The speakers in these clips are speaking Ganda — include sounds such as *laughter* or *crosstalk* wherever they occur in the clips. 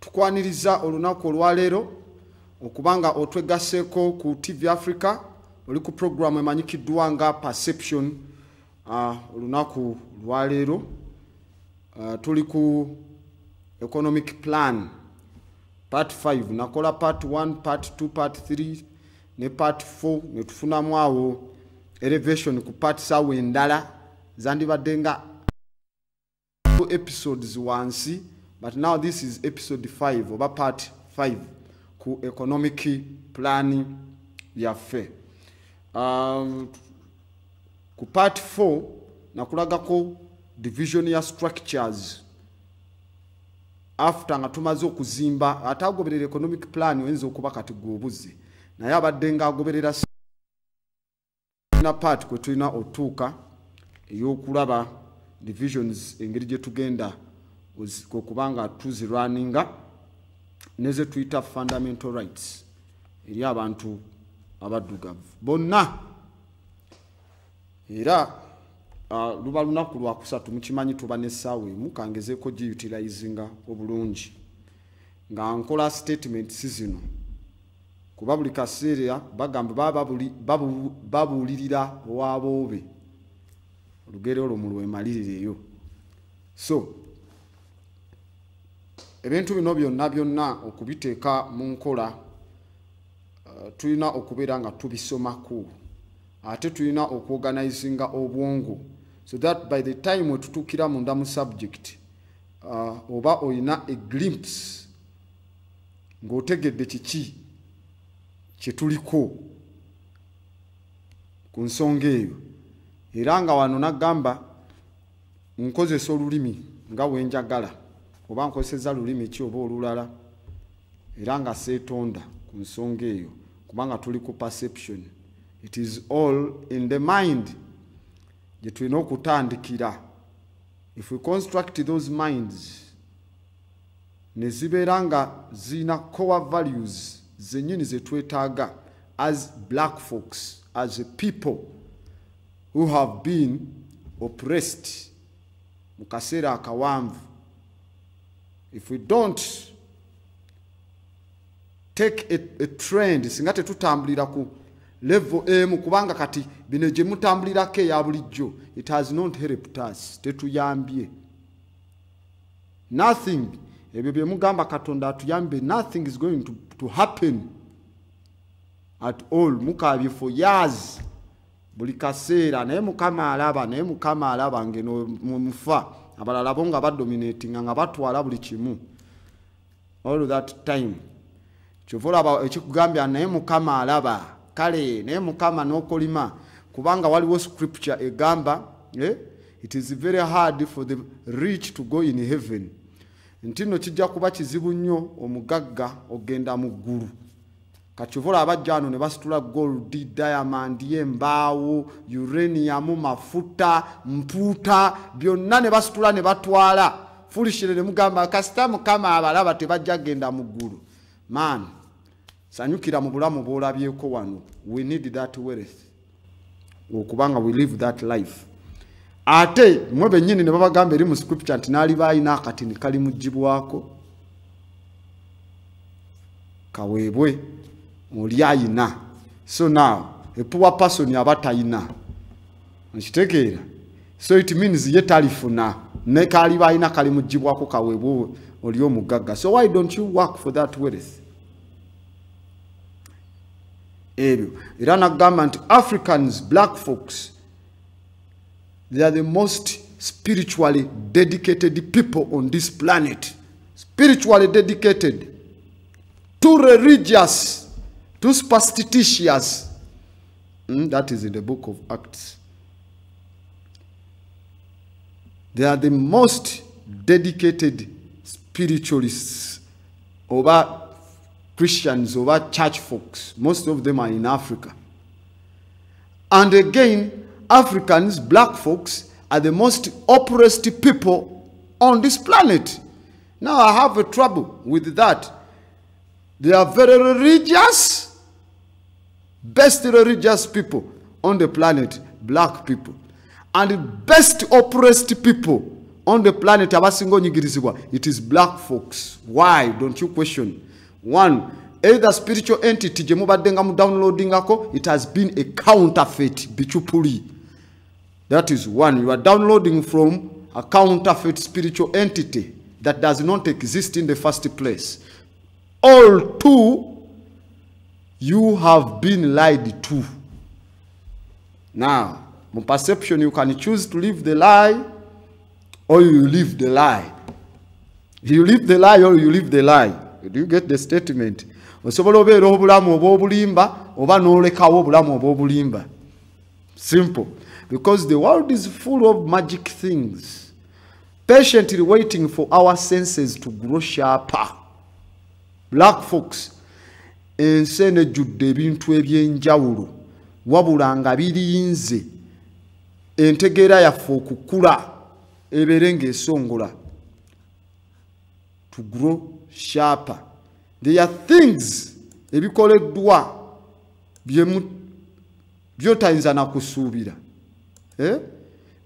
tukwaniriza olunaku olwaleero okubanga otwegaseeko ku tv africa oli ku programu emanyikiddwa nga perception ah, olunaku lwaleero ah, tuli ku economic plan part 5 nakola part 1 part 2 part 3 ne part 4 netufunamu awo elevation ku partisawo endala zandibadde nga episodes wansi but now this is episode 5 oba part 5 ku economic planning yaffe um, ku part 4 nakulagako division ya structures after nga tumaze okuzimba ate agoberera economic plan oyinza okuba kati gweobuze naye abadde ngaagoberera na part kwe tulina otuuka eyokulaba divisions engeri gye tugenda okubanga tuzirwaninga neze tuyita fundamental rights eri abantu abaddugavu bonna era luba lunaku lwakusatu mukimanyi tuba nesaawa emu kangezeeko giutilizinga obulungi nga nkola statements zino kuba buli kaseera bagamba baba babuulirira owaboobe olugero olwo mulwemaliriro eyo so ebintu bino byonna byonna okubiteeka mu nkola uh, tulina okubeera nga tubisomako ate tulina okuoganizinga obwongo so that by the time wetutuukira munda mu subject uh, oba olina eglimpse ng'otegedde kiki kyetuliko ku nsonga eyo era nga wano nagamba nkozesa olulimi nga wenjagala oba nkozeseza lulimi ki oba olulala era nga seetonda ku nsonga eyo kubanga tuli ku perception it is all in the mind gye tulina okutandikira if we construct those minds nezibeera nga zirina core values zenyini zetwetaaga as black folks as a people who have been oppressed mu kaseera akawanvu if we don't take a, a trend singa tetutambulira ku levo emu kubanga kati bino gyemutambulirako eya bulijjo it has not helped us tetuyambye nothing ebyo bye mugamba katonda atuyambye nothing is going to, to happen at all mukabye for years buli kaseera naye mukama alaba naye mukama alaba ngeno mufa abalala bo nga badominatinga nga batwala buli kimu all that time kyovaolaba ekikugambya naye mukama alaba kale naye mukama n'okulima kubanga waliwo scripture egamba eh? it is very hard for the rich to go in heaven nti nno kijja kuba kizibu nnyo omugagga ogenda mu ggulu kachivula abajja ano ne basitula goldi diamond yembaawo uranium mafuta mputa byonna ne basitula ne batwala fulishire ne mugamba kasita mukama abalaba tebajja genda mu ggulu man sanyukira mu bulamu bwolabyeko wano we need that wealth okubanga we live that life ate mwe bennyini ne babagamba eri mu scripture nti naali baayina akatini kali mugibwako kaweebwe oli ina. so now epuwa person yaba tayina nkitegeera so it means ye talifuna ne kaliba alina kalimugibwako kaweebwa oli omugagga so why don't you work for that wealth ebyo era nagamba government, africans black folks they are the most spiritually dedicated people on this planet spiritually dedicated to religious two superstitious. Mm, that is in the book of Acts. They are the most dedicated spiritualists over Christians, over church folks. Most of them are in Africa. And again, Africans, black folks, are the most oppressed people on this planet. Now I have a trouble with that. They are very religious Best religious people on the planet, black people. And the best oppressed people on the planet it is black folks why don't you question one either spiritual entity gye mubadde nga mudownloadingako it has been a counterfeit bichupuli that is one you are downloading from a counterfeit spiritual entity that does not exist in the first place all two you have been lied to. Now, my perception, you can choose to live the lie or you live the lie. You live the lie or you live the lie. Do you get the statement? simple because the world is full of magic things patiently waiting for our senses to grow sharper black folks ensi enejjudde ebintu ebyenjawulo wabula nga biriyinze entegeera yaffe okukula ebeere ngaesongola tugro shapa theya things ebikoleddwa byotayinza nakusuubira eh?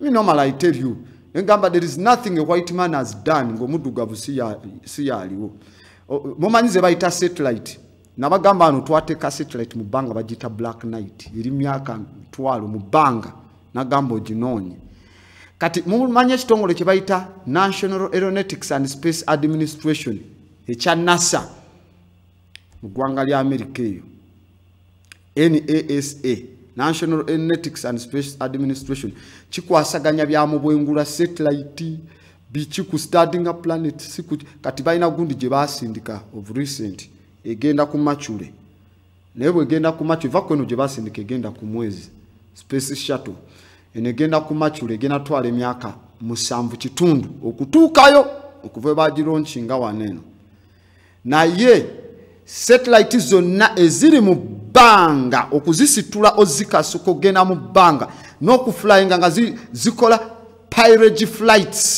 minomala itebyo egamba there is nothing a white man has done ngaomuddugavu siyaliwo mumanyize bayita satellite nabagamba anu twateeka satelit mu bbanga bagita black night eri myaka ntwalo mu bbanga nagamba oginoonye kati mumanyi ekitongole kye bayita national aeronetics and space administration ekya nasa mu ggwanga lya amerika eyo naasa national aeronetics and space administration kikwasaganya bya mubwengula satelite biki ku starting a planet si kati balina gundi gye basindika of recent egenda ku machule naye bwegenda ku machule vako eno gye basindika egenda ku mwezi space shuttle eno egenda ku machule egenda twala emyaka musanvu kitundu okutuukayo okuva ebagironki nga waneeno naye satellite zonna eziri mu bbanga okuzisitula ozikasuka okugenda mu bbanga n'okufulayinga nga zikola pyrage flights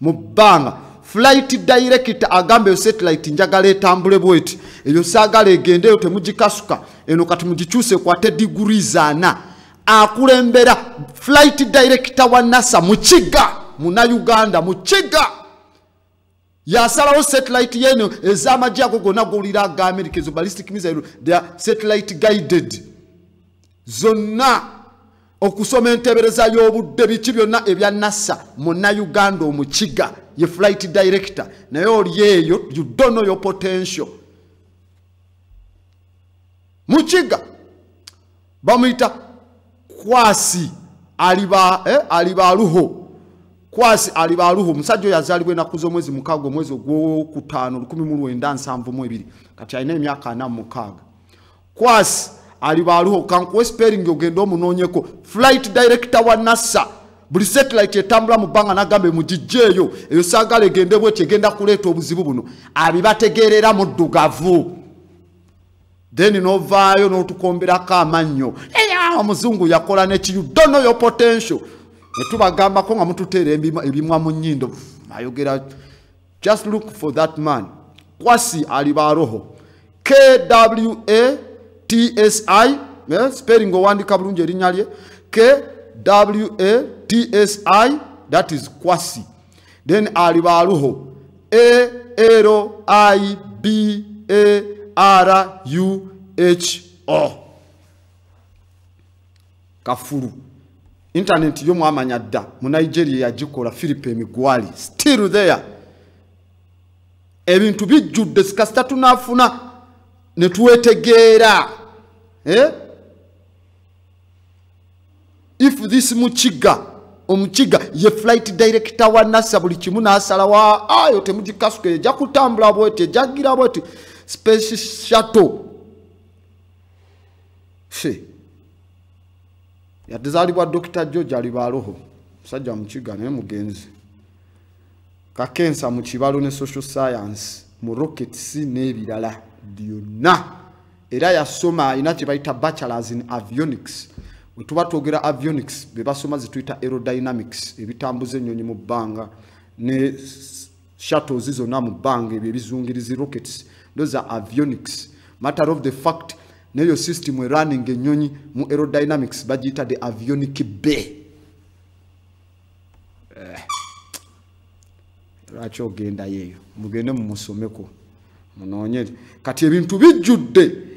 mu bbanga flight director agamba eyo satellite njagala etambule bweti eyo saagala egende eyo temugikasuka eno kati mugikyuse kwate degrees ana akulembera flight director wa nasa mukiga muna uganda mukiga yasalawo satellite yeno ez'amagi ago gonna gowulira aga amerika ezo ballistic missile the satellite guided zonna okusoma entebereza y'obudde biki byonna ebya nasa munauganda omukiga ye flight director naye olieyo you don't know your potential mukiga bamuyita kwasi aliba eh, alibaluho kwasi alibaluho omusajja oyo azalibwa enaku z'omwezi mukaaga omwezi ogwokutaano 19972 kati alina emyaka anamukaaga kwasi alibaluho kankuwe sparing ogenda omunoonyeko flight director wa nasa buli satelite etambula mubanga nagamba mugijeeyo eyo sagala egende bwety egenda kuleeta obuzibu buno abibategerera muddugavu then novaayo notukomberako amannyo omuzungu yakola nekiyu dono yo potential netubagambako nga mututeera ebimwa mu nyindo ayogera just look for that man kwasi alibaroho kwatsi eh, spelling owandika bulungi erinnya lye kwa tsi that is kwasi then ali baluho a l i b a r u h o kafulu intaneti yomwamanya dda mu nigeria yagikola philip emigwali still there ebintu bijjudde sikasita tunafuna netuwetegeera eh? if this muchiga omukiga ye flight director wa nasa buli kimu nasalawo ayo temugikasuka ejja kutambula bweti ejagira bweti space shatto yatizalibwa dokita george alibaaloho musajja mukiga naye mugenzi kakensa mu kibalo ne social science mu rockets n'ebirala byonna era yasoma ayina kye bayita bachelors in avionics wetuba twogera avionics bebasoma zituyita aerodynamics ebitambuza ennyonyi mu bbanga ne shuttles zonna mu bbanga ebyo ebizungirizi rockets doza avionics matter of the fact neyo system erunning ennyonyi mu aerodynamics bagiyita the avionic bay eh, lwaki ogendayoeyo mugende mumusomeko munoonyere kati ebintu bijjudde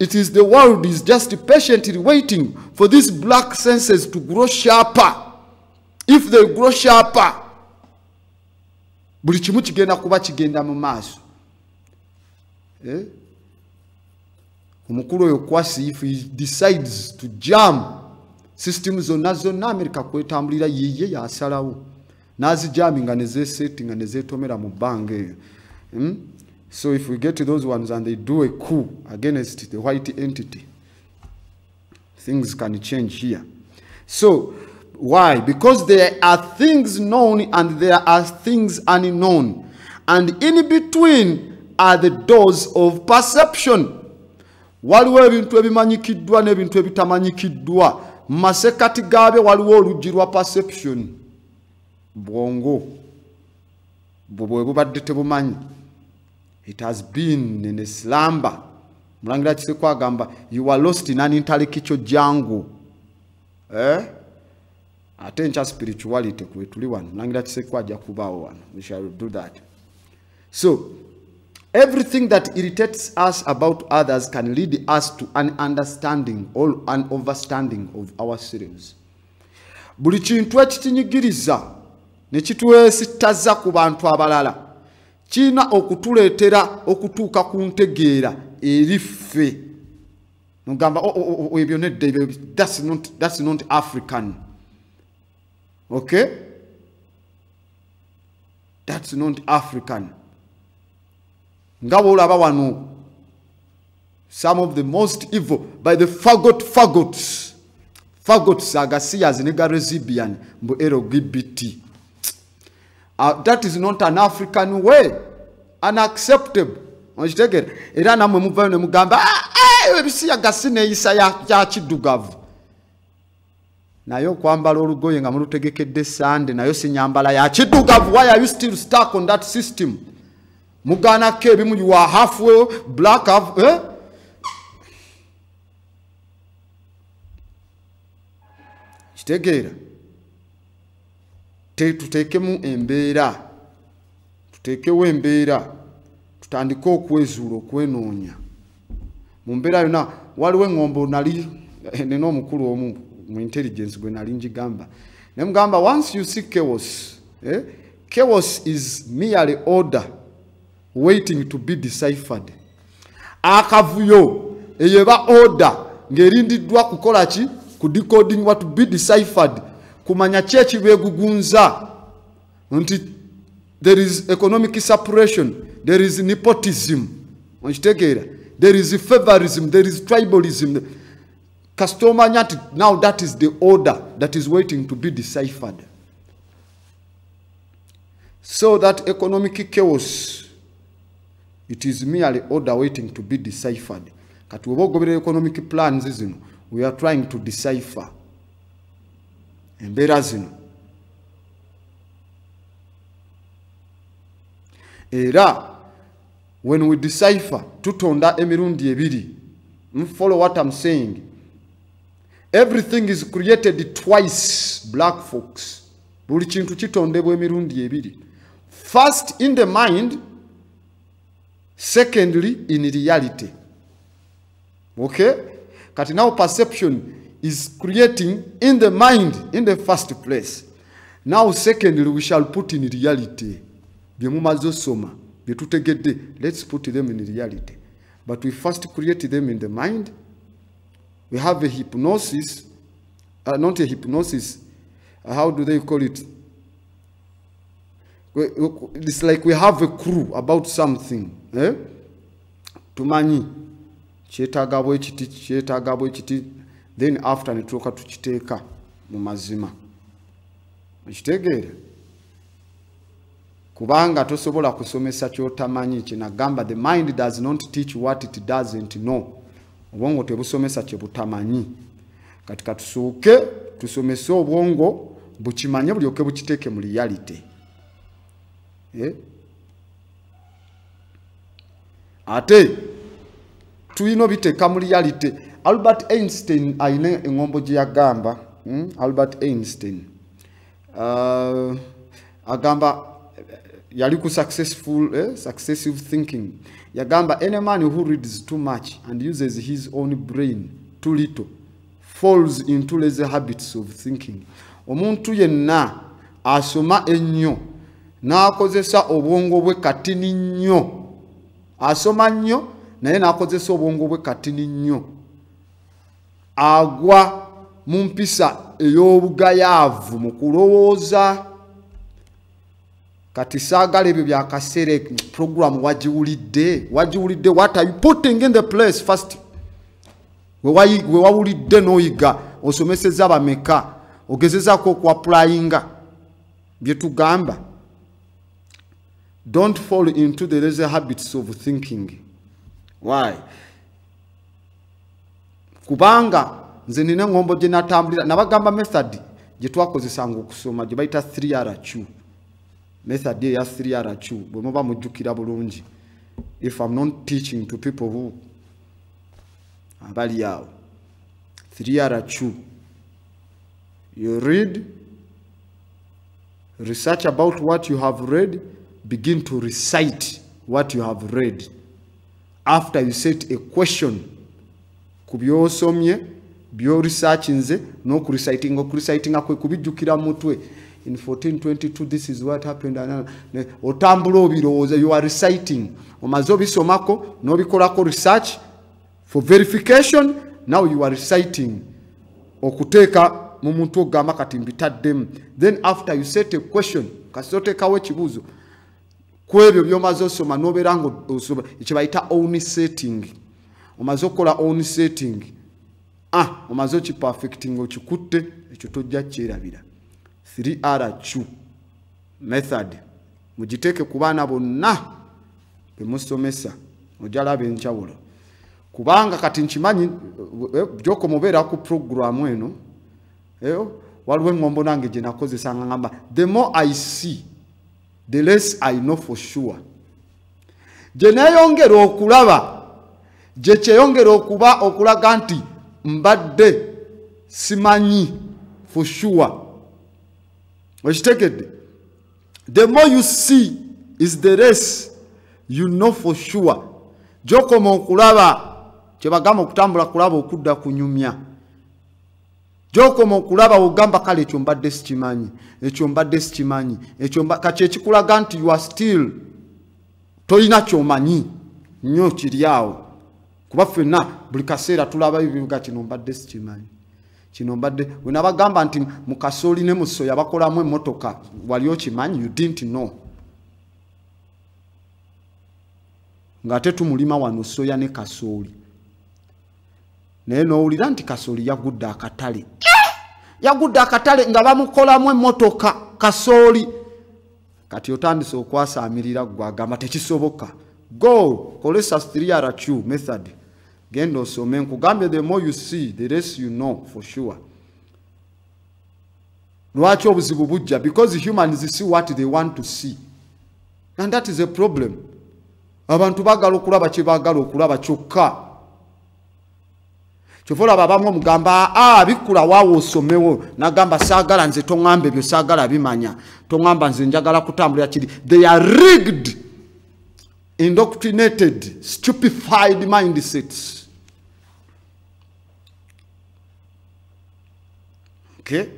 It is the world is just patiently waiting for these black senses to grow sharper. If they grow sharper, buli kimu kigenda kuba kigenda mu maaso. Eh? Omukulu oyo kwasi if he decides to jam system America, zonna Amerika kwetambulira yiye yasalawo. N'azijaminga ne zeeseetinga neze zeetomera mu bbanga eyo. Hmm? So if we get to those ones and they do a coup against the white entity, things can change here. So why? Because there are things known and there are things unknown. And in between are the doors of perception. Waliwo ebintu ebimanyikiddwa n'ebintu ebitamanyikiddwa. Mu masekati gaabyo waluwe oluggi perception. Bongo. Bwongo. Bubwe bubadde tebumanyi. It has been in a slumber. Mulangira Kiseko agamba, you are lost in an intellectual jungle. Eh? Attention spirituality kwe tuli wano. Mulangira Kiseko ajja kubaawo wano. We shall do that. So, everything that irritates us about others can lead us to an understanding or an overstanding of ourselves. Buli kintu ekitinyigiriza ne kitwesittaza ku kubantu abalala. kiina okutuleetera okutuuka ku ntegeera eriffe nogamba oh, oh, oh, ebyo nedda ebyo thats not african ok thats not african nga bolaba wano some of the most evil by the fagot fagots fagots agasiyas ne garesibian mbu erogibity Uh, that is not an african way unacceptable okitegere era nammwe muvayo nemugamba ah, ah, ebisiyaga si neeyisa yakiddugavu naye okwambala olugoye nga mulutegekedde sande nayo sinyambala yakiddugavu why are you still stack on that system mugaanako ebimu you are half black half, eh? kitegeera tutekemu embeera tutekewo embeera tutandike okwezuula okwenoonya mu mbeera yona waliwo eŋombo nali nina omukulu omu mu intelligence gwe nali ngigamba nemugamba once you see kewos kewos eh, is merely order waiting to be decipfered akavuyo eyo eba order ng'erindiddwa kukola ki ku decoding wa to be decipfered kumanya ki ekibeegugunza nti there is economic separation. there is nepotism there is favorism there is tribalism kasita now that is the order that is waiting to be deciphered so that economic chaos it is merely order waiting to be deciphered kati oba economic plans zino we are trying to decipher embeera zino era when we decipher tutonda emirundi ebiri follow what i'm saying everything is created twice black folks buli kintu kitondebwa emirundi ebiri first in the mind secondly in reality okay kati now perception is creating in the mind in the first place now secondly we shall put in reality bye mumaze let's put them in reality but we first create them in the mind we have a hypnosis uh, not a hypnosis uh, how do they call it it's like we have a crew about something eh? tumanyi chiti. bwekiti kyetaaga chiti. then after netuoka tukiteeka mu mazima okitegeere kubanga tosobola kusomesa kyotamanyi kinagamba the mind does not teach what it doesn't know obwongo tebusomesa kyebutamanyi katika tusuuke tusomese obwongo bukimanye bulyoke bukiteeke mu reality eh? ate tuyina obiteeka mu reality Albert Einstein aine engombo jiyagamba hmm? Albert Einstein uh, agamba yali ku successful eh? successive thinking yagamba any man who reads too much and uses his own brain too little falls into lazy habits of thinking omuntu yenna asoma ennyo n'akozesa obwongo bwe katini nnyo asoma nnyo naye n'akozesa obwongo bwe katini nnyo agwa mu mpisa ey'obugayaavu mu kulowooza kati saagala ebyo byakaseera programu wagiwulidde wagiwulidde what are you putting in the place first wewawulidde n'oyiga osomeseza bameka ogezezako okuapulayinga byetugamba don't fall into the lazer habits of thinking why kubanga nze nina ngombo gye natambulira nabagamba method gye twakozesanga kusoma gye bayita 3rq method eya 3rq bwe muba mujjukira bulungi if i'm not teaching to people who abali awo 3rq you read research about what you have read begin to recite what you have read after you set a question ku byosomye byorisakinze n'okurisayitinga okurisayitinga kwe kubijjukira mutwe in 1422 this is what happened otambula obirowooza you are reciting omaze obisomako n'obikolako research for verification now you are reciting okuteeka mu muntu okugamba kati mbitaddemu then after you set a question kasi oteekawo ekibuuzo ku ebyo by'omaze osoma n'obeera ngaosoma ekibayita own setting omaze okukola on setting a ah, omaze okiperfecting okikutte ekyo tojja kyerabira 3 rq method mugiteeke ku baana bonna bemusomesa ojja laba enkyawulo kubanga kati nkimanyi eh, gyokomubeera ku programu eno waliwo eŋombo nange gye nakozesanga ngamba the more i see the less i know for sure gye neeyongera okulaba gyekyeyongera okuba okulaga nti mbadde simanyi for sure okitegedde the more you see is the race you know for sure gyokoma okulaba kyebagamba okutambula kulaba okudda kunyumya gyokoma okulaba ogamba kale ekyo mbadde sikimanyi ekyo mbadde sikimanyi ekyokati ekikulaga nti you are still tolina kyomanyi nnyo kiri awo kuba ffenna buli kaseera tulaba ebibuga kino mbadde sikimanyi kino mbadde wenabagamba nti mukasooli ne musoya bakolamu emmotoka wali okimanyi you didn't know ngaate tumulima wano soya ne kasooli naye nowulira nti kasooli yagudde akatale yagudde akatale nga bamukolamu emmotoka kasooli kati otandise okwasamirira gwagamba tekisoboka go kolesa 3rq method genda osome nkugambye the more you see the less you know for sure lwaki obuzibu bujja because the humans see what they want to see and that is a problem abantu bagala okulaba kye bagala okulaba kyokka kyova olaba abamu omugamba a ah, bikula waawo osomewo nagamba saagala nze toŋamba ebyo saagala bimanya toŋamba nze njagala kutambulira kiri they are rigged indoctrinated stupified mindsets Okay,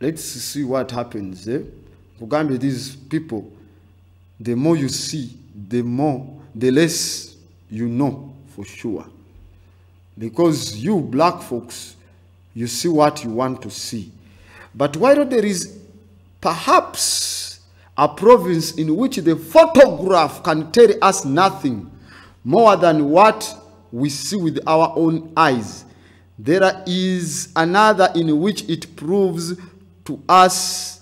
let's see what happens eh? Mugambe, these people, the more you see, the more, the less you know for sure. Because you, black folks, you see what you want to see. But why not there is perhaps a province in which the photograph can tell us nothing more than what we see with our own eyes. There is another in which it proves to us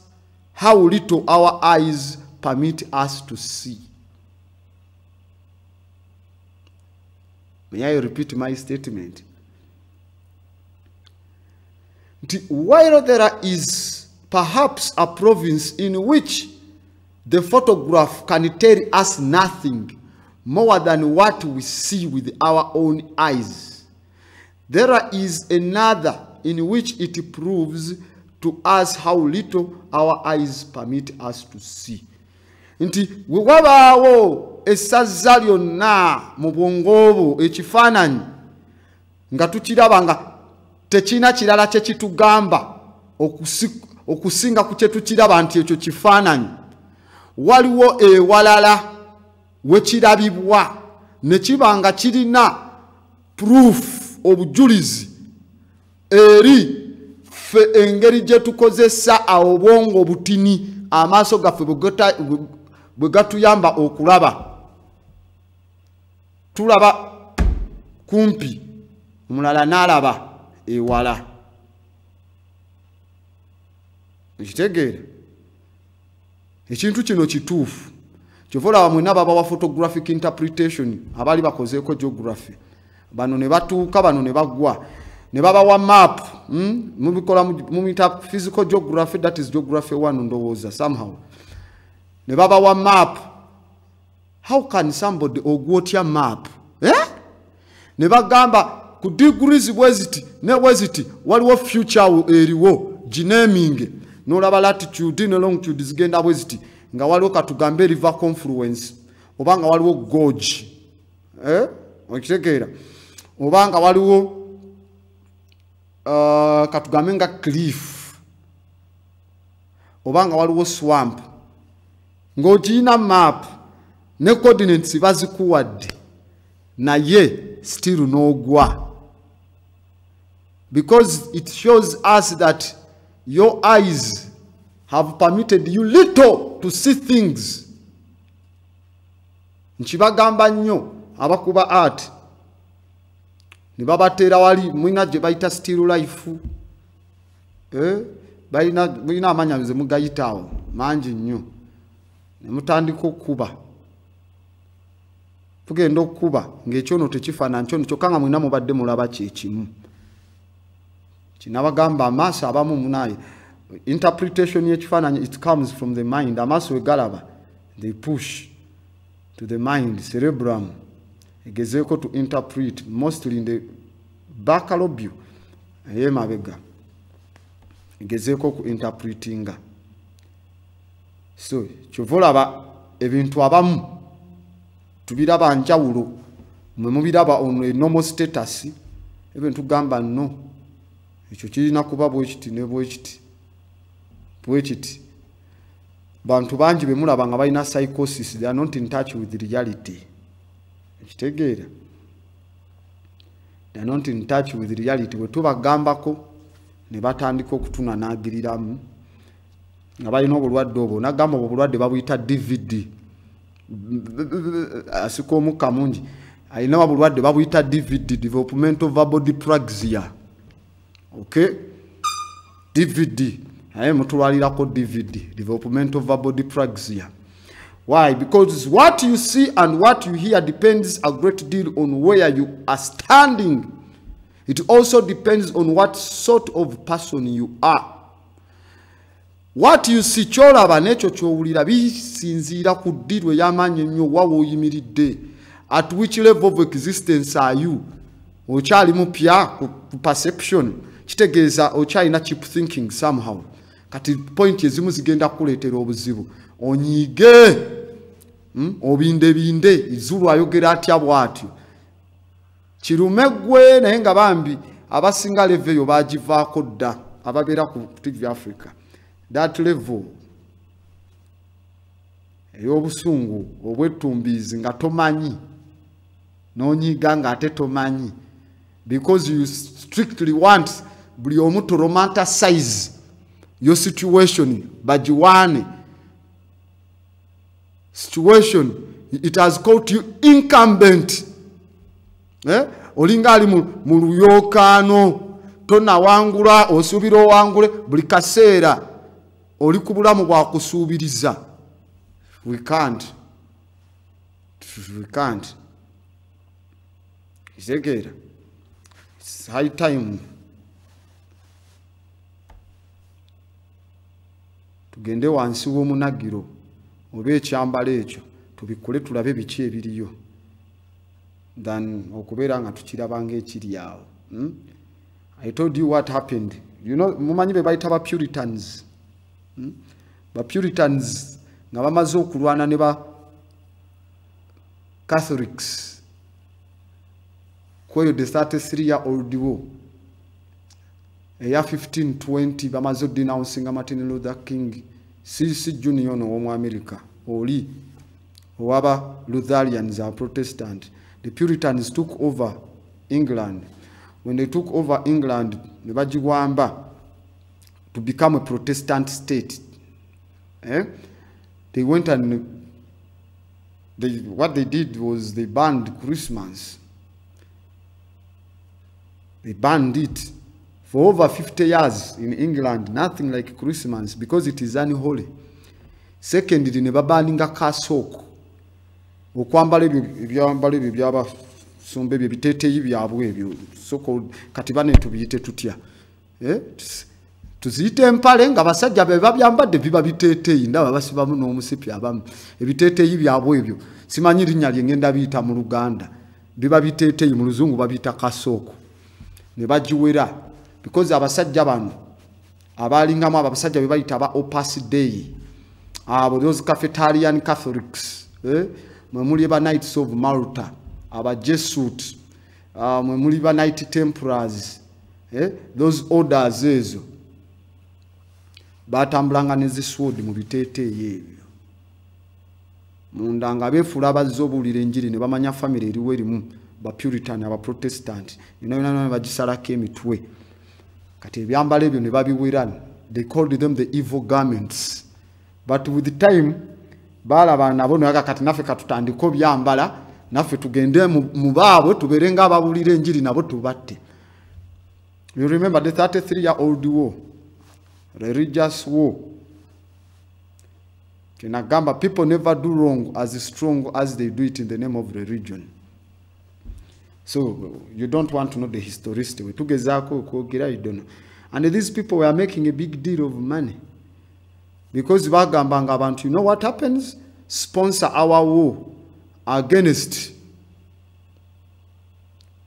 how little our eyes permit us to see. May I repeat my statement? While there is perhaps a province in which the photograph can tell us nothing, more than what we see with our own eyes. There is another in which it proves to us how little our eyes permit us to see. Nti wabawo esazalyo na mubongobo ekifananyi nga tukiraba nga tekina kirala kye kitugamba okusinga ku kye tukiraba nti ekyo kifananyi waliwo ewalala eh, wekirabibwa ne kiba nga kirina purufu obujulizi eri ffe engeri gye tukozesa awo obwongo obutini amaaso gaffe bwe gatuyamba okulaba tulaba kumpi omulala n'alaba ewala ekitegeere ekintu kino kituufu kyovaolaba mwenna babawa photographic interpretation abaali bakozeeko geography bano ne batuuka bano ne baggwa ne babawa map hmm? mubikola mu metaphysical geography that is geography one ndowooza somehow ne babawa map how can somebody ogwotya map eh? ne bagamba ku degrees bweziti ne bweziti waliwo future eriwo ginaminge nolaba latitude ne longitude zigenda bweziti nga waliwo katugambe river confluence oba nga waliwo goge eh, okitegeera oba nga waliwo uh, katugambe nga cliff oba nga waliwo swamp ng'okiyina map ne coordinates bazikuwadde naye still n'ogwa because it shows us that your eyes have permitted you little to see things nkibagamba nnyo abakuba art ne babateera wali mulina gye bayita stiel life eh? mulina amanyaze mugayitaawo mangi nnyo nemutandika okkuba tugenda okkuba ngaekyono tekifaana nkyono kyokka nga mwina mubadde mulaba kyekimu kinabagamba amaaso abamu munaye interpretation y'ekifaananyi it comes from the mind amaaso we galaba they push to the mind cerebram egezeeko to interpret mostly in the bakalobyo eyemabega egezeeko ku interpretinga so kyovaolaba ebintu abamu tubiraba njawulo mwe mubiraba ono enormal status ebintu gamba nno ekyo kirina kuba bwekiti ne bwekiti bwekiti bantu bangi bemulaba nga balina psychosis they are not in touch with the reality ekitegeera they are not in touch with the reality bwetubagambako ne batandika okutuna nagiriramu nga balina obulwadde obwo nagamba obwo obulwadde babuyita dvd asika omukka mungi alina wabulwadde babuyita dvd developmental verbal depraxia ok dvd naye mutulwalirako dvd development of body praxia why because what you see and what you hear depends a great deal on where you are standing it also depends on what sort of person you are what you see kyolaba n'ekyo kyowulira bisinziira ku ddi lwe yamaanyi ennyo wawe oyimiridde at which level of existence are you okyalimu pya ku perception kitegeeza okyalina chip thinking somehow kati point ezimu zigenda kukuleetera obuzibu onyiige mm? obindebinde izulu ayogera atya bw'atyo kirume ggwe naye nga bambi abasinga leve eyo baagivaako dda ababeera ku tv africa that level ey'obusungu obwettumbiizi nga tomanyi n'onyiiga ngaate tomanyi because you strictly want buli omu to romantasize your situation bajiwane situation it has caught you incumbent eh? olinga ali mu luyokaano tonawangula osuubira owangule buli kaseera oli ku bulamu bwakusuubiriza we can't we can't kitegeera high time tugende wansi w'omunagiro oba ekyambalo ekyo tubikule tulabe biki ebiriyo than okubeera nga tukirabangaekiri awo hmm? i told you what happened you know, mumanyi be bayita ba puritans hmm? ba puritans nga bamaze okulwana ne ba catholics kweyo the 33 year old war eya 1520 bamaze odenounsinga martin luther king cc junior n'ow'omu america oli owaba lutherians are protestant the puritans took over england when they took over england ne bagiwamba to become a protestant state eh? they went and they, what they did was they banned christmas they banned it for over 50 years in England, nothing like Christmas because it is unholy. Secondly, ne babaninga kasoko okwambala ebyo ebyambalo ebyo byabasumba ebyo ebiteteeyi byabwe ebyo soko kati bane tubiyite tutya eh? tuziyite empale nga basajja bebabyambadde biba biteteeyi ndaba basibamu n'omusipi abamu ebiteteeyi byabwe ebyo simanyi linnya lye ngenda biyita mu luganda biba biteteeyi mu luzungu babiyita kasooko ne bagiwera because abasajja bano abaalingamu abo abasajja be bayita aba opas day abo those cafetarian catholics eh? mwemuli ba nights of malta aba jesuit ah, mwemuli ba night temporars eh? those orders ezo batambulanga neziswod mu biteteeyo ebyo munda nga befula bazze obuwulira enjiri ne bamanya famiry eriwo erimu bapuritan abaprotestant yonayonayona bagisalako emitwe you know, you know, kati ebyambalo ebyo ne babiwira they called them the evil garments but with time baalaba nabo nwaga kati naffe katutandike obyambala naffe tugende mu baabwe tubeere ngaababulira enjiri nabo tubatte you remember the 33 year old war religious war kenagamba people never do wrong as strong as they do it in the name of religion the So you don't want to know the historicity. You don't know. And these people were making a big deal of money. Because bagambanga abantu, you know what happens? Sponsor our war against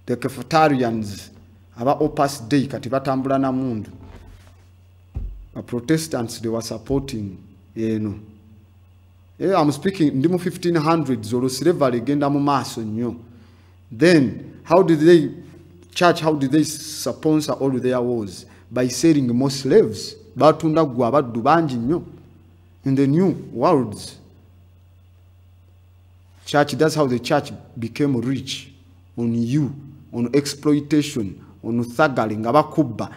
the Kefatarians, Our Opus Dei, kati na mundu. The Protestants, they were supporting, you eh, know. Eh, I'm speaking, ndimu 1500, olwo slavery genda mu maaso nnyo. Then, how did they, church, how did they sponsor all their wars? By selling more slaves. Batunda guaba banji nyo. In the new worlds. Church, that's how the church became rich. On you, on exploitation, on thuggery, ngabakuba.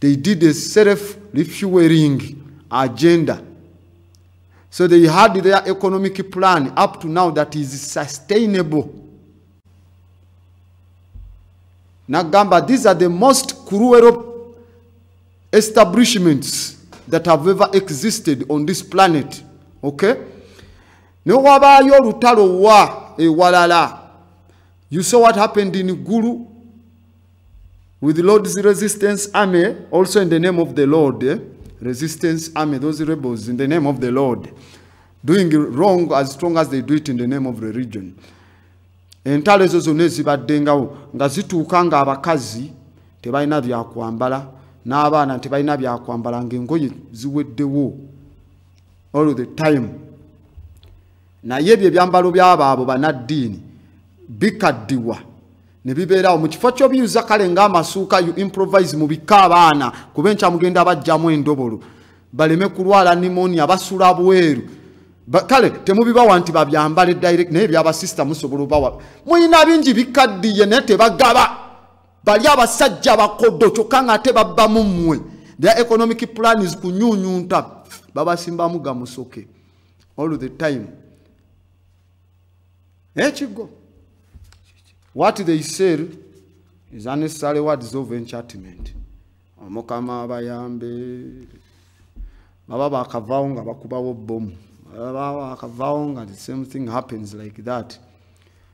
They did a self-refueling agenda. So they had their economic plan up to now that is sustainable. nagamba these are the most cruel establishments that have ever existed on this planet okay newabaayo olutalo wa Walala, you saw what happened in guru with the lord's resistance army also in the name of the lord eh? resistance army those rebels in the name of the lord doing wrong as strong as they do it in the name of religion entalo ezo zonna ezibaddengawo nga zituuka ngaabakazi tebalina byakwambala n'abaana tebalina byakwambala ngaengoye ziweddewo all the time naye ebyo ebyambalo byabo abo banaddiini bikaddibwa ne bibeerawo mu kifo kyobiyuza kale ng'amasuuka you improvise mu bika abaana kuba enkyamugenda bajjamu endobolo baleme kulwala nimoni abasula bweru kale temubibawa nti babyambale direct naye byabasista musobola obawa mulina bingi bikaddiye naye tebagaba bali abasajja bakoddo kyokka nga ate babbamu mmwe the economic planis kunyunyunta babasimbamu gamusoke all the time ekigo eh, what they said is unnecessary words of enchantment omukama abayambe baba bakavaawo nga bakubawo bomu akavawo nga the same thing happens like that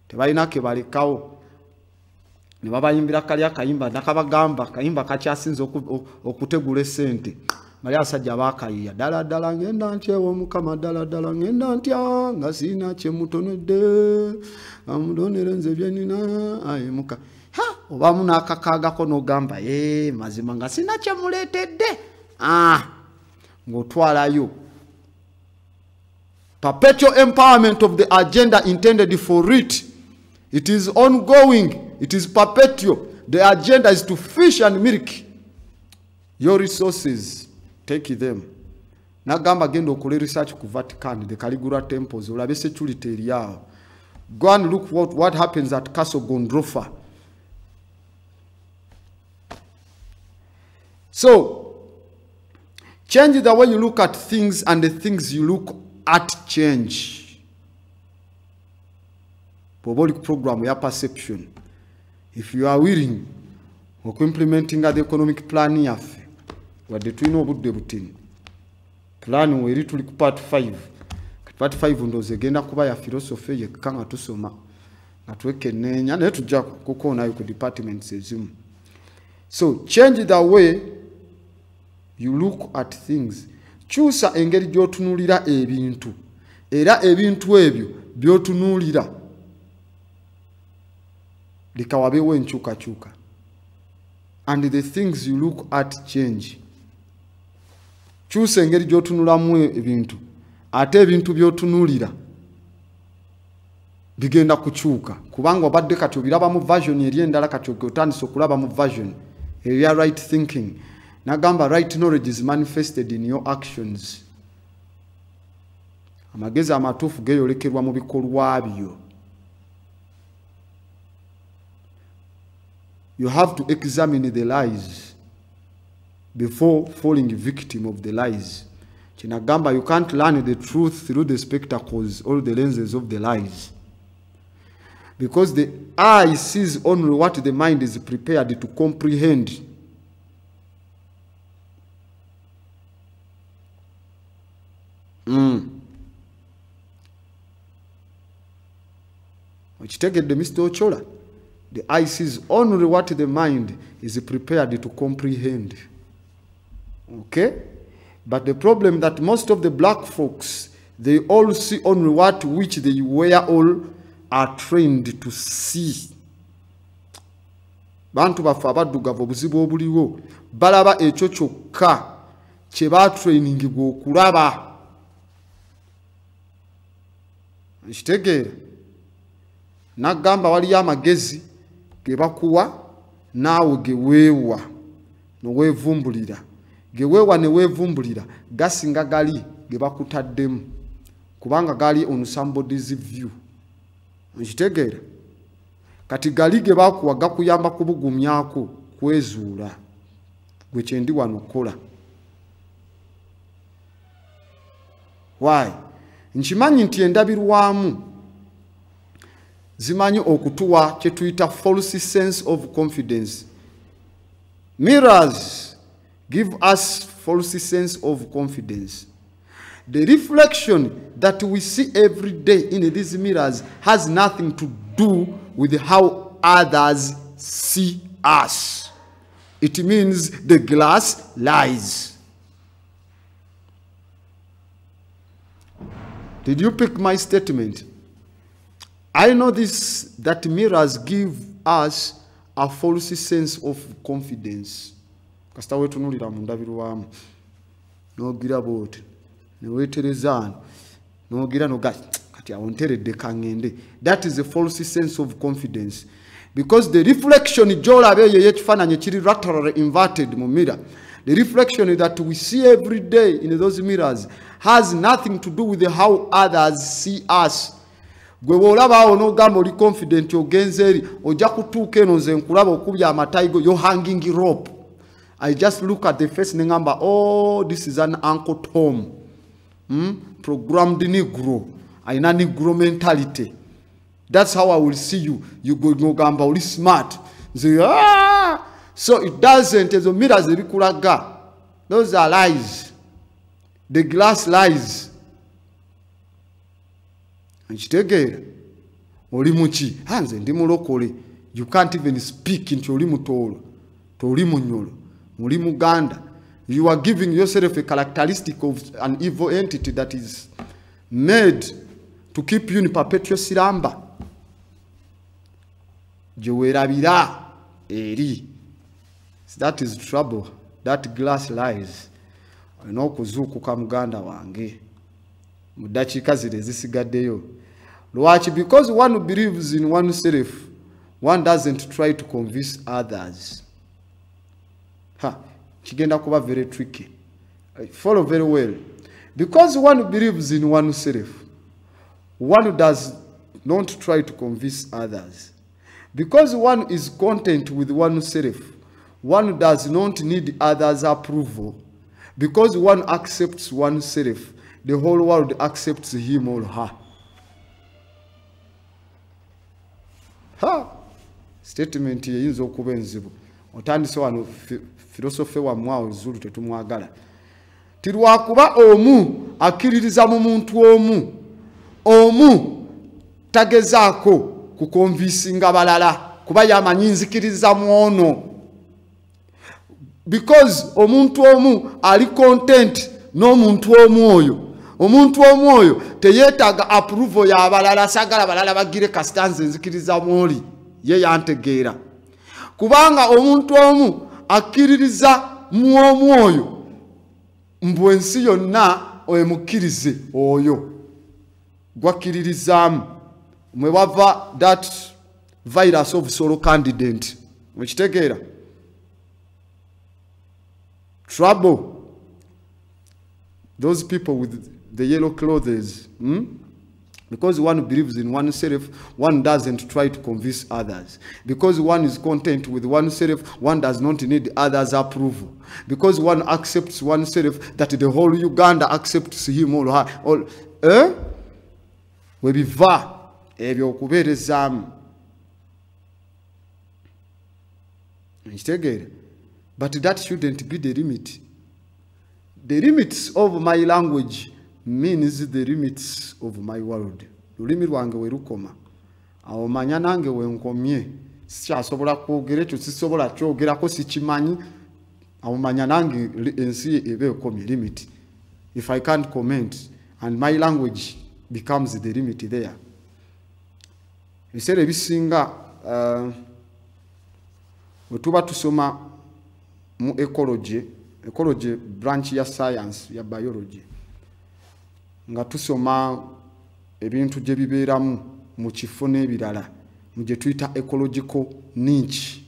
tebalina kebalekawo nebabayimbira kali akayimba nakabagamba akayimba kakyasinza okutegula esente mali asajja bakayiya ddala ddala ngenda ntyewo omukama ddala ddala ngenda ntya nga siina kyemutonedde amutonere nze byenina aimuka ha obamu nakakagako nogamba e mazima nga siina kyemuletedde a ah! ngaotwalayo Perpetual empowerment of the agenda intended for it. It is ongoing. It is perpetual. The agenda is to fish and milk your resources. Take them. nagamba genda okole research ku vatican the caligula temples go and look what, what happens at castle gondrofa so change the way you look at things and the things you look art change public program your ya perception if you are willing okuimplementinga the economic plan yaffe wadde tulina obudde butini pulaani weeri tuli ku part 5 part 5 ndoozi kubaya kuba ya filosofe yekka nga tusoma nga twekenneenya naye tujja kukoonayo ku department ezimu so change the way you look at things kyusa engeri gy'otunuulira ebintu era ebintu ebyo by'otunuulira likawabeewo enkyukakyuka and the things you look at change kyusa engeri gy'otunulamu ebintu ate ebintu by'otunuulira bigenda kukyuka kubanga obadde kati obirabamu version eri endala kati otandisa okulaba mu version ebya right thinking nagamba right knowledge is manifested in your actions amagezi amatuufu geeyolekerwa mu bikolwa you have to examine the lies before falling victim of the lies Chinagamba, you can't learn the truth through the spectacles or the lenses of the lies because the eye sees only what the mind is prepared to comprehend Mm. okitegedde mr ochola the eye sees only what the mind is prepared to comprehend okay but the problem that most of the black folks they all see only what which they were all are trained to see bantu baffe abaddugavu obuzibu obuliwo balaba ekyo kyokka kye batrainingibwa kuraba. nkitegeera nagamba waliyo amagezi ge bakuwa naawe geweewa noweevumbulira geweewa neweevumbulira gasinga gali ge bakutaddemu kubanga gali on sambodys view nkitegeera kati gali ge bakuwa gakuyamba kubugumyako kwezuula gwe kyendi wano okkola wayi nkimanyi nti endabirwamu zimanyi okutuwa kye false sense of confidence mirrors give us false sense of confidence the reflection that we see every day in these mirrors has nothing to do with how others see us it means the glass lies Did you pick my statement? I know this that mirrors give us a false sense of confidence. Kasita wetunulira mu no gira bw'oti. Ne weetereza no gira no awo nteredde ka dekangende. That is a false sense of confidence. Because the reflection gy'olaba eyo ey'ekifaananyi kiri laterally inverted mu mirror. The reflection that we see every day in those mirrors has nothing to do with how others see us. gwe bw'olabaawo n'ogamba oli confident ogenze eri ojja kutuuka eno nze nkulaba okubya amatayigo yo hanging rope i just look at the face Ngamba. oh this is an uncle tom hmm? programmed negro alina negro mentality that's how i will see you You ogamba You smart Say ah. so it doesn't ezo mira zebikulaga those are lies the glass lies nkitegeera oli muki anze ah, ndi mulokole you can't even speak nti oli mutoolo toli munyolo muli muganda you are giving yourself a characteristic of an evil entity that is made to keep you in perpetual siramba gyewerabira eri eh, that is trouble that glass lies olina okuzuukuka muganda wange Mudachi kazi zino gadeyo. lwaki because one believes in one self one doesn't try to convince others ha chigenda kuba very tricky follow very well because one believes in one self one does not try to convince others because one is content with one self one does not need others approval because one accepts oneself the whole world accepts him or her ha statement eyinza okuba enzibu otandise wano filosofe wamwawo zulu tetumwagala tilwakuba omu akkiririza mu muntu omu omu tagezaako kukonvisinga balala kuba yamanyi nzikiriza mu ono because omuntu omu ali content n'omuntu omu oyo omuntu omu oyo teyeetaaga apruvo yabalala sagala balala bagire kasita nze nzikiriza mwoli ye yantegeera kubanga omuntu omu akkiririza mu omu oyo mbu ensi yonna emukkirize oyo gwakkiririzaamu mwe wava that virus of solo candidenti mukitegeera trouble. Those people with the yellow clothes, hmm? because one believes in oneself, one doesn't try to convince others. Because one is content with oneself, one does not need others' approval. Because one accepts oneself, that the whole Uganda accepts him or her. Or, eh? We biva ebyo eh, okubeerezaamu nkitegeere but that shouldn't be the limit. The limits of my language means the limits of my world. Lulimi lwange we lukoma. Awo manya nange we nkomye. Sikyasobola kwogera ekyo sisobola kyogerako sikimanyi. Awo nange ensi ebe ekomye limit. If I can't comment and my language becomes the limit there. Ebiseera ebisinga uh, we tuba tusoma mu ecology ecology branch ya science ya biology nga tusoma ebintu gye bibeeramu mu kifo n'ebirala mu gye tuyita ecological ninki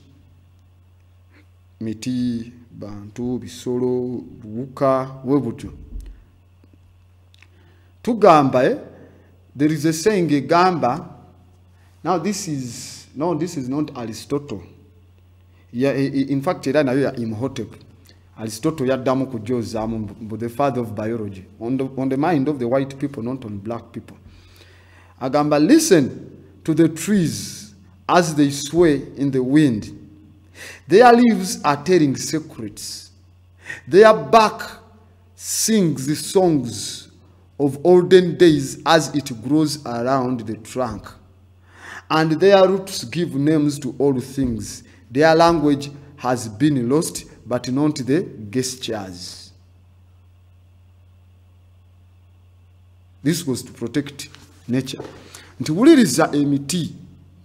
miti bantu bisolo buwuka we butyo tugamba eh, there is a saying egamba now this is no this is not aristotle ya, in fact era nayo ya imhotep aristotle yaddamu kugyozaamu the father of biology on the, on the mind of the white people not on black people agamba listen to the trees as they sway in the wind their leaves are telling secrets their bark sings the songs of olden days as it grows around the trunk and their roots give names to all things their language has been lost but not the gestures this was to protect nature nti wuliriza emiti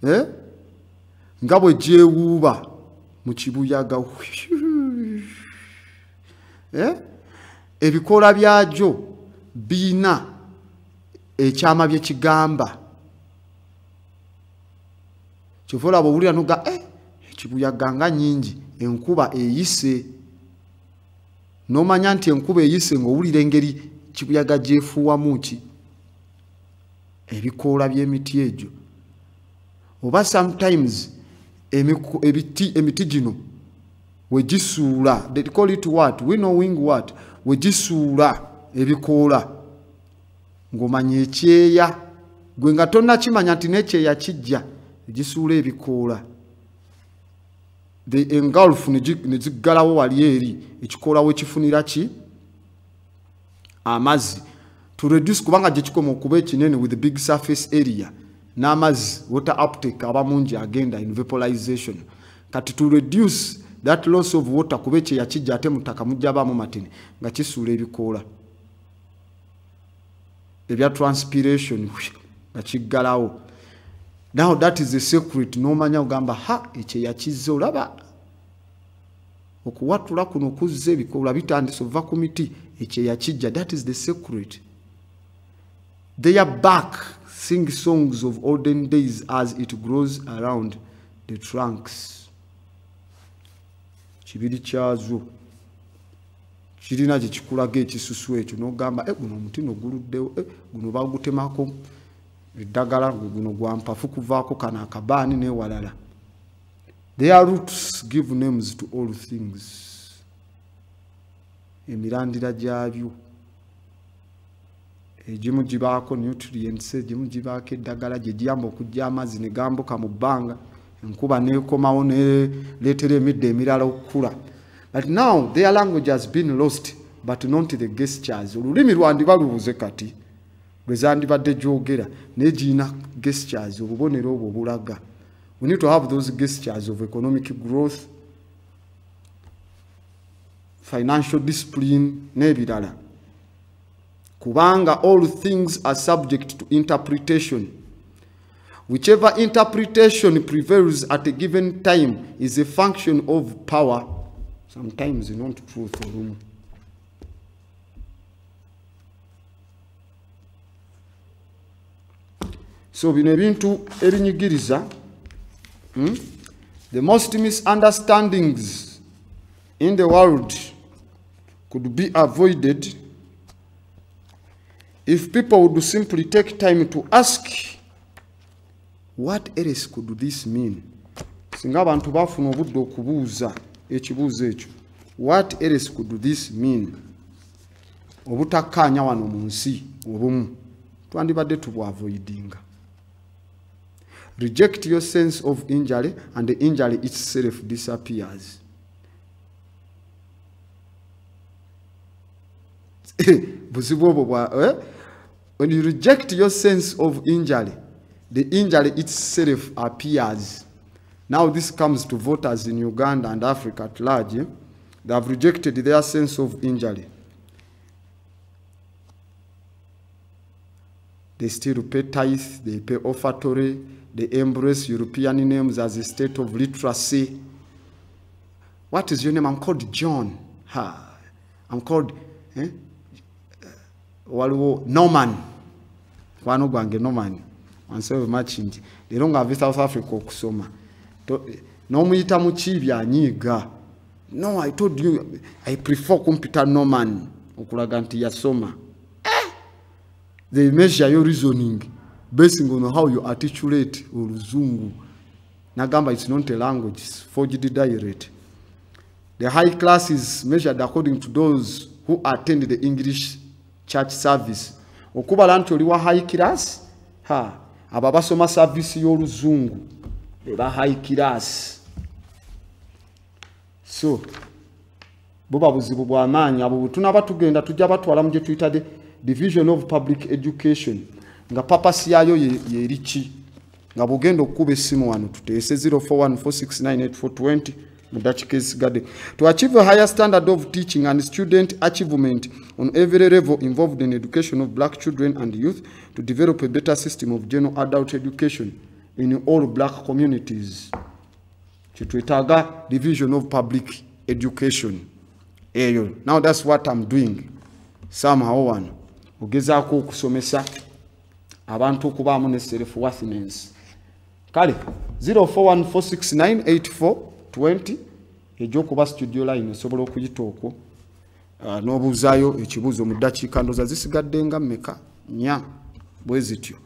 eh? nga bwe gyewuuba mu kibuyaga *laughs* eh? ebikola byagyo biina ekyama byekigamba kyova olaba owulira noga eh? kibuyaganga nyingi enkuba eyise nomanya nti enkuba eyise ngaowulira engeri kibuyaga gyefuuwamu ki ebikoola by'emiti egyo oba sometimes emiti, emiti gino wegisuula what winowing what wegisuula ebikoola ngaomanya ekyeya gwe nga tonakimanya nti nekyeya kijja egisuula ebikoola the engulf nezigalawo wali eri ekikolawo kifunira ki amazzi to reduce kubanga gyekikoma okuba ekinene with the big surface area n'amazzi water uptake abamungi agenda in vaporization kati to reduce that loss of water kuba ekyeyakijja ate mutaka mujja baamu matene nga kisuula ebikoola ebya transpiration nga kiggalawo now that is the secret nomanya ogamba ha ekyo yakizze olaba okuwatula kuno kuzza ebikola bitandise ova ku miti ekyo yakijja that is the secret they are back sing songs of olden days as it grows around the trunks kibiri kyazo kirina gye kikulaga ekisusu ekyo nogamba eguno eh, omutino oguluddewo guno eh, baguteemako eddagala guno gwa mpafu kuvaako kano akabaani newalala their roots give names to all things emirandira gyabyo egimu gibaako nutrients egimu gibaako eddagala gyegiyamba okujja amazzi negambuka mu bbanga enkuba nekomawo neleetera emidde emirala okukula but now their language has been lost but not the gestures olulimi lwandibalubuze kati gestures we need to have those gestures of economic growth financial discipline n'ebirala kubanga all things are subject to interpretation whichever interpretation prevails at a given time is a function of power sometimes not truth so bino ebintu ebinyigiriza hmm? the most misunderstandings in the world could be avoided if people would simply take time to ask what else could this mean singa abantu bafuna obudde okubuuza ekibuuzo ekyo what else could this mean obutakkaanya wano mu nsi obumu twandibadde tubwavoidinga Reject your sense of injury and the injury itself disappears. *laughs* Eh? when you reject your sense of injury the injury itself appears now this comes to voters in uganda and africa at large eh? they have rejected their sense of injury they still pay tithe they pay offertory they embrace European names as a state of literacy. What is your name? I'm called John. Ha. I'm called eh? uh, Norman. Wano gwange Norman. Wansewe machinji. Nilonga vi South Africa kusoma. Nomuita muchivya nyiga. No, I told you, I prefer computer Norman. Ukulaganti ya soma. Eh? They measure your reasoning. basing on how you articulate oluzungu nagamba it's not a language it's forged dialect the high class is measured according to those who attend the english church service Okuba nti wa high class ha Ababasa abasoma saavisi y'oluzungu eba high class so buba buzibu bw'amaanyi abo bwe tunaaba tugenda tujja batwala mu gye division of public education nga papasi yaayo yeri ki nga bwogenda okukuba essimu wano 0414698420 case garden to achieve a higher standard of teaching and student achievement on every level involved in education of black children and youth to develop a better system of general adult education in all black communities kyetwetaaga division of public education now that's what i'm doing somehow ugeza ogezaako somesa abantu okubaamu ne self worthness kale 0414698420 egyokuba studio line osobola okuyita okwo ah, n'obuuzaayo ekibuuzo mu ddakiika ndoza zisigadde nga mmeka nya bwe zityo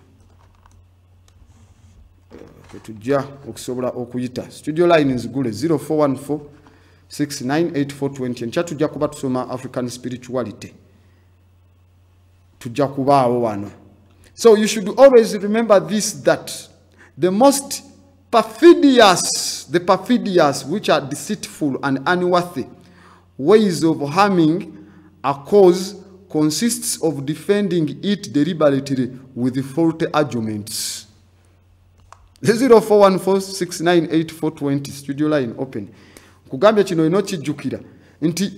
tetujja eh, okusobola okuyita studio line nzigule 0414698420 nkya tujja kuba tusoma african spirituality tujja kubaawo wano So you should always remember this, that the most perfidious, the perfidious, which are deceitful and unworthy, ways of harming a cause consists of defending it deliberately with faulty arguments. 0414698420 studio line open nkugambye chino inochi jukira. nti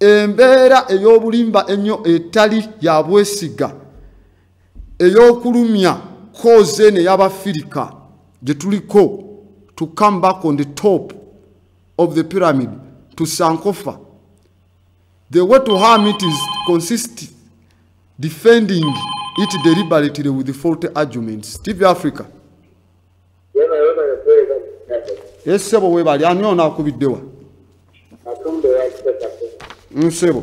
embera ey'obulimba enyo etali siga ey'okulumya koozi eno ey'abafirika gye tuliko to come back on the top of the pyramid to sankofa the way to harm it is consist defending it deliberately with faulty arguments tv africa esebo webali ani ono akubiddewa nsebo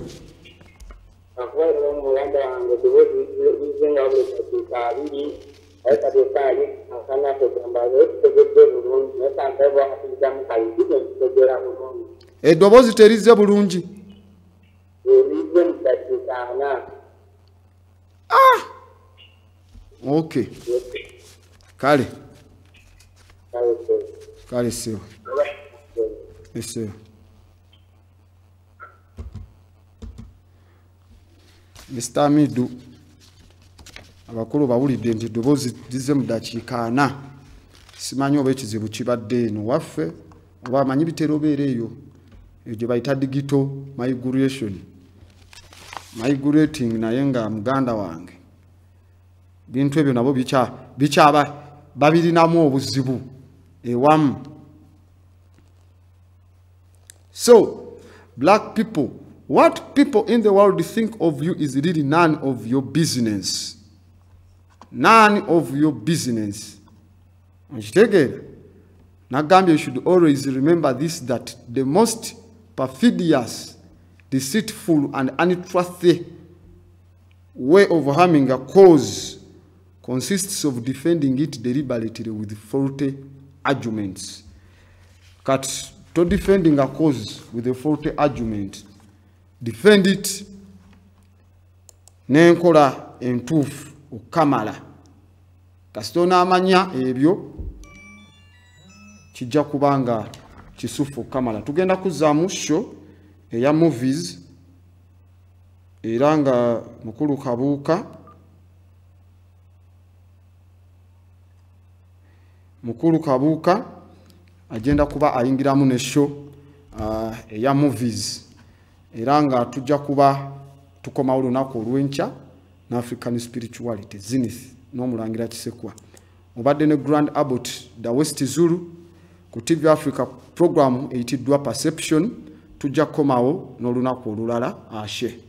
eddoboozi terizze bulungi ok kale kale siwe esiwe mr midu abakulu bawulidde nti ddoboozi zize mu dakiika ana simanyi oba ekizibu kibadde eno waffe oba amanyi bitera obeera eyo eyo gye bayita digital migration migrating naye nga muganda wange bintu ebyo nabo bikyaba babirinamu obuzibu ewamu so black people what people in the world think of you is really none of your business none of your business Now, nagambye you should always remember this that the most perfidious deceitful and untrustworthy way of harming a cause consists of defending it deliberately with faulty arguments kati to defending a cause with a faulty argument defend it n'enkola entuufu okkamala kasito namanya ebyo kijja kubanga kisufu kamala tugenda kuzaamu sho eya movies era nga mukulu kabuuka mukulu kabuuka agenda kuba ayingiramu ne sho uh, ah, eya movies era nga tujja kuba tukomawo olunaku olwenkya ne african spirituality zinith nomulangira kisekwa mubadde ne grand abot the west zulu ku tv africa programu eyitiddwa perception tujja kukomawo n'olunaku olulala ashe